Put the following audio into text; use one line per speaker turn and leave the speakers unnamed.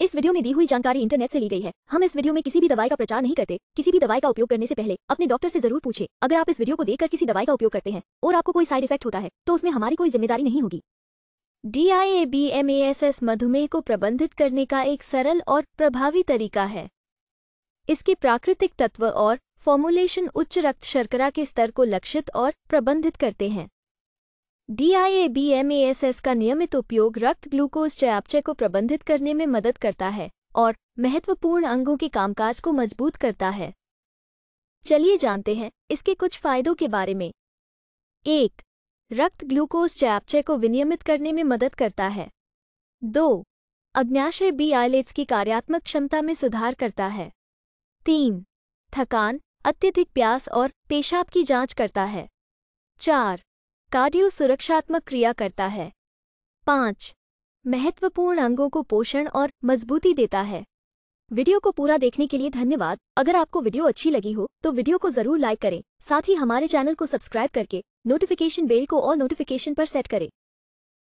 इस वीडियो में दी हुई जानकारी इंटरनेट से ली गई है हम इस वीडियो में किसी भी दवाई का प्रचार नहीं करते किसी भी दवाई का उपयोग करने से पहले अपने डॉक्टर से जरूर पूछे अगर आप इस वीडियो को देखकर किसी दवाई का उपयोग करते हैं और आपको कोई साइड इफेक्ट होता है तो उसमें हमारी कोई जिम्मेदारी नहीं होगी D I A B M S S मधुमेह को प्रबंधित करने का एक सरल और प्रभावी तरीका है इसके प्राकृतिक तत्व और फॉर्मुलेशन उच्च रक्त शर्करा के स्तर को लक्षित और प्रबंधित करते हैं डीआईएबीएमएएसएस का नियमित उपयोग रक्त ग्लूकोज चयापचय को प्रबंधित करने में मदद करता है और महत्वपूर्ण अंगों के कामकाज को मजबूत करता है चलिए जानते हैं इसके कुछ फायदों के बारे में एक रक्त ग्लूकोज चयापचय को विनियमित करने में मदद करता है दो अग्नाशय बी आइलेट्स e की कार्यात्मक क्षमता में सुधार करता है तीन थकान अत्यधिक प्यास और पेशाब की जांच करता है चार कार्डियो सुरक्षात्मक क्रिया करता है पाँच महत्वपूर्ण अंगों को पोषण और मजबूती देता है वीडियो को पूरा देखने के लिए धन्यवाद अगर आपको वीडियो अच्छी लगी हो तो वीडियो को जरूर लाइक करें साथ ही हमारे चैनल को सब्सक्राइब करके नोटिफिकेशन बेल को ऑल नोटिफिकेशन पर सेट करें